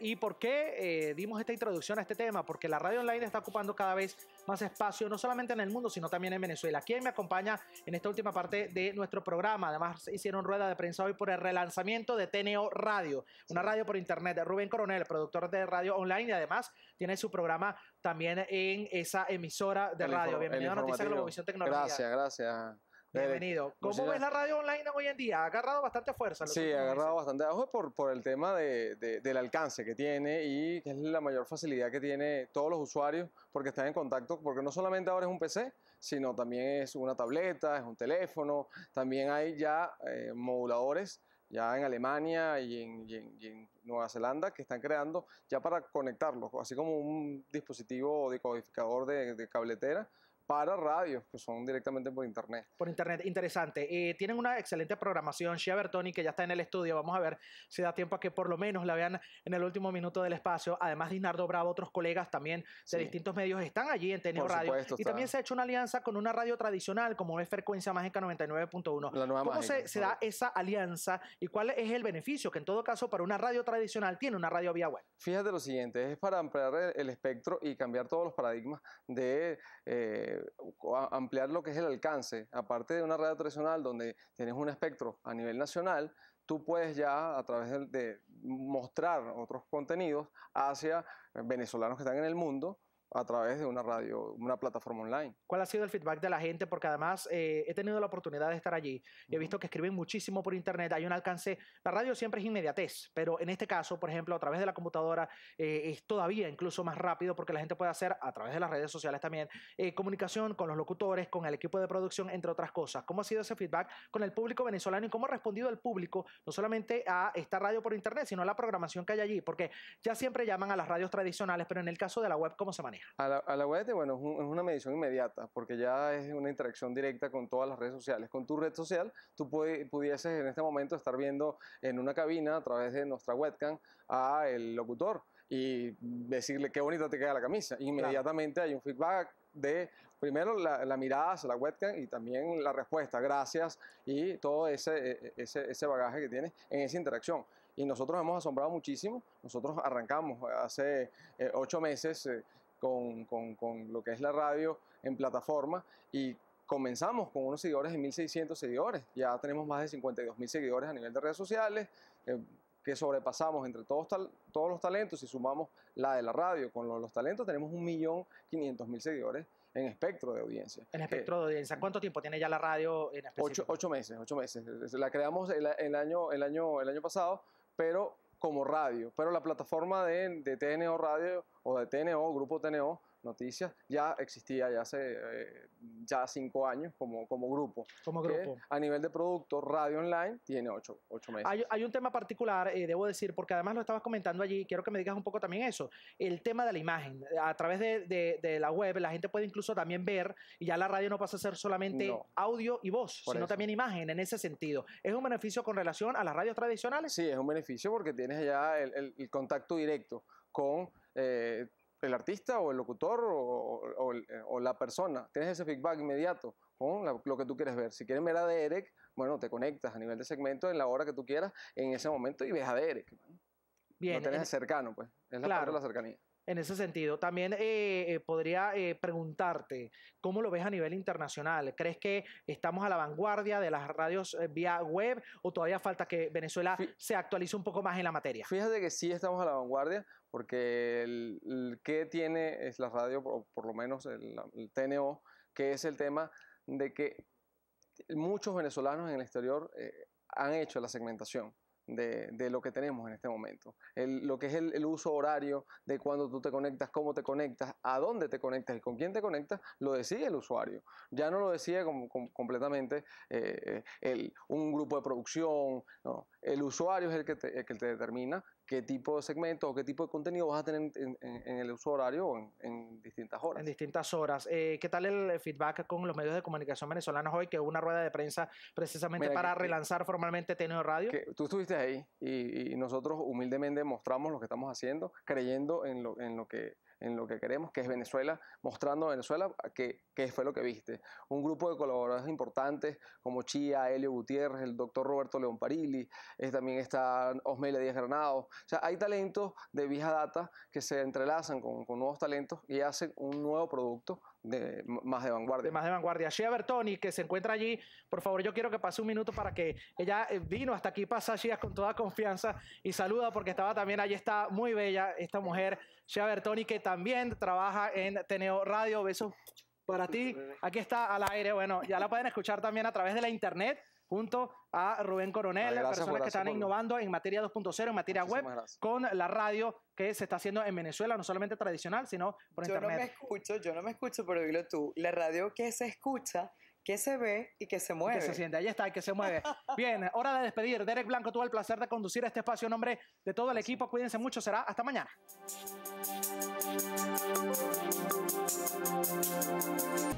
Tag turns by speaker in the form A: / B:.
A: ¿Y por qué eh, dimos esta introducción a este tema? Porque la radio online está ocupando cada vez más espacio, no solamente en el mundo, sino también en Venezuela. ¿Quién me acompaña en esta última parte de nuestro programa? Además, hicieron rueda de prensa hoy por el relanzamiento de TNO Radio, una radio por internet. de Rubén Coronel, productor de radio online y además tiene su programa también en esa emisora de radio. Bienvenido a Noticias Globovisión Tecnología. Gracias,
B: gracias. Bienvenido. ¿Cómo ves la
A: radio online hoy en día? Ha agarrado bastante fuerza. Sí, ha agarrado
B: bastante por, el tema del alcance que tiene y que es la mayor facilidad que tiene todos los usuarios porque están en contacto, porque no solamente ahora es un PC, sino también es una tableta, es un teléfono, también hay ya eh, moduladores ya en Alemania y en, Nueva Zelanda que están creando ya para conectarlos, así como un dispositivo decodificador codificador de cabletera para radio, que son directamente por internet.
A: Por internet, interesante. tienen una excelente programación. Shea Bertoni, que ya está en el estudio, vamos a ver si da tiempo a que por lo menos la vean en el último minuto del espacio. Además, Dinardo Bravo, otros colegas también de distintos medios están allí en TN Radio. y también se ha hecho una alianza con una radio tradicional, como es Frecuencia Mágica 99.1. ¿Cómo se, da esa alianza y cuál es el beneficio que en todo caso para una radio tradicional tiene una radio vía web?
B: Fíjate lo siguiente, es para ampliar el espectro y cambiar todos los paradigmas de... Eh, ampliar lo que es el alcance. Aparte de una radio tradicional donde tienes un espectro a nivel nacional, tú puedes ya a través de mostrar otros contenidos hacia eh, venezolanos que están en el mundo a través de una radio, una plataforma online. ¿Cuál ha sido el feedback de la
A: gente? Porque además eh, he tenido la oportunidad de estar allí y he visto que escriben muchísimo por internet, hay un alcance, la radio siempre es inmediatez, pero en este caso, por ejemplo, a través de la computadora eh, es todavía incluso más rápido porque la gente puede hacer a través de las redes sociales también eh, comunicación con los locutores, con el equipo de producción, entre otras cosas. ¿Cómo ha sido ese feedback con el público venezolano y cómo ha respondido el público no solamente a esta radio por internet, sino a la programación que hay allí? Porque ya siempre llaman a las radios tradicionales, pero en el caso de la web, ¿cómo se maneja?
B: A la, web, bueno, es, una medición inmediata, porque ya es una interacción directa con todas las redes sociales. Con tu red social, tú pudieses en este momento estar viendo en una cabina a través de nuestra webcam a el locutor y decirle qué bonita te queda la camisa. Inmediatamente hay un feedback de primero la, mirada hacia la webcam y también la respuesta, gracias y todo e, e, ese, ese, bagaje que tienes en esa interacción. Y nosotros hemos asombrado muchísimo. Nosotros arrancamos hace eh, ocho meses eh, con, con, con lo que es la radio en plataforma y comenzamos con unos seguidores de 1.600 seguidores, ya tenemos más de 52.000 seguidores a nivel de redes sociales, eh, que sobrepasamos entre todos, todos los talentos y sumamos la de la radio con los, talentos, tenemos 1.500.000 seguidores en espectro de audiencia.
A: En espectro eh, de audiencia. ¿Cuánto tiempo tiene ya la radio en espectro?
B: Ocho, meses, ocho meses. La creamos el, año, el, año, el año pasado, pero como radio, pero la plataforma de, TNO Radio o de TNO, Grupo TNO, Noticias ya existía ya hace eh, ya cinco años como, como grupo. Como grupo. a nivel de producto, Radio Online tiene ocho, ocho
A: meses. Hay, un tema particular, eh, debo decir, porque además lo estabas comentando allí, quiero que me digas un poco también eso, el tema de la imagen. A través de, la web, la gente puede incluso también ver, y ya la radio no pasa a ser solamente audio y voz, sino también imagen en ese sentido. ¿Es un beneficio con relación a las
B: radios tradicionales? Sí, es un beneficio porque tienes ya el, contacto directo con eh, el artista o el locutor o, la persona. Tienes ese feedback inmediato con lo que tú quieres ver. Si quieres ver a Derek, bueno, te conectas a nivel de segmento en la hora que tú quieras en ese momento y ves a Derek. Pues, Bien. Lo tienes cercano, pues. Es la de la cercanía.
A: En ese sentido, también eh, eh, podría eh, preguntarte, ¿cómo lo ves a nivel internacional? ¿Crees que estamos a la vanguardia de las radios vía web o todavía falta que Venezuela se actualice un poco más en la materia?
B: Fíjate que sí estamos a la vanguardia, porque el, que tiene es la radio, por lo menos el, TNO, que es el tema de que muchos venezolanos en el exterior eh, han hecho la segmentación de, lo que tenemos en este momento. lo que es el, uso horario de cuando tú te conectas, cómo te conectas, a dónde te conectas y con quién te conectas, lo decide el usuario. Ya no lo decide completamente eh, el, un grupo de producción. No. El usuario es el que, te, que te determina qué tipo de segmento o qué tipo de contenido vas a tener en, el uso horario o en, distintas horas.
A: En distintas horas. Eh, ¿Qué tal el feedback con los medios de comunicación venezolanos hoy que hubo una rueda de prensa precisamente para relanzar formalmente Tenio Radio?
B: tú estuviste y, nosotros humildemente mostramos lo que estamos haciendo, creyendo en lo, en lo que en lo que queremos, que es Venezuela, mostrando a Venezuela que, fue lo que viste. Un grupo de colaboradores importantes como Chía, Elio Gutiérrez, el doctor Roberto León Parili, también está Osmelia Díaz Granados. O sea, hay talentos de vieja Data que se entrelazan con, con nuevos talentos y hacen un nuevo producto de, más de vanguardia. más de vanguardia.
A: Bertoni, que se encuentra allí, por favor, yo quiero que pase un minuto para que ella eh, vino hasta aquí, pasa Shea con toda confianza y saluda porque estaba también, allí está muy bella esta mujer, Shea Bertoni, que también trabaja en Teneo Radio. Besos para ti. Aquí está al aire. Bueno, ya la pueden escuchar también a través de la internet junto a Rubén Coronel, personas que están innovando en materia 2.0, en materia web, con la radio que se está haciendo en Venezuela, no solamente tradicional, sino por internet. Yo no me escucho, yo no me escucho, pero dilo tú, la radio que se escucha, que se ve y que se mueve. que se siente, ahí está, y que se mueve. Bien, hora de despedir. Derek Blanco tuvo el placer de conducir este espacio en nombre de todo el equipo. Cuídense mucho, será hasta mañana. Thank you.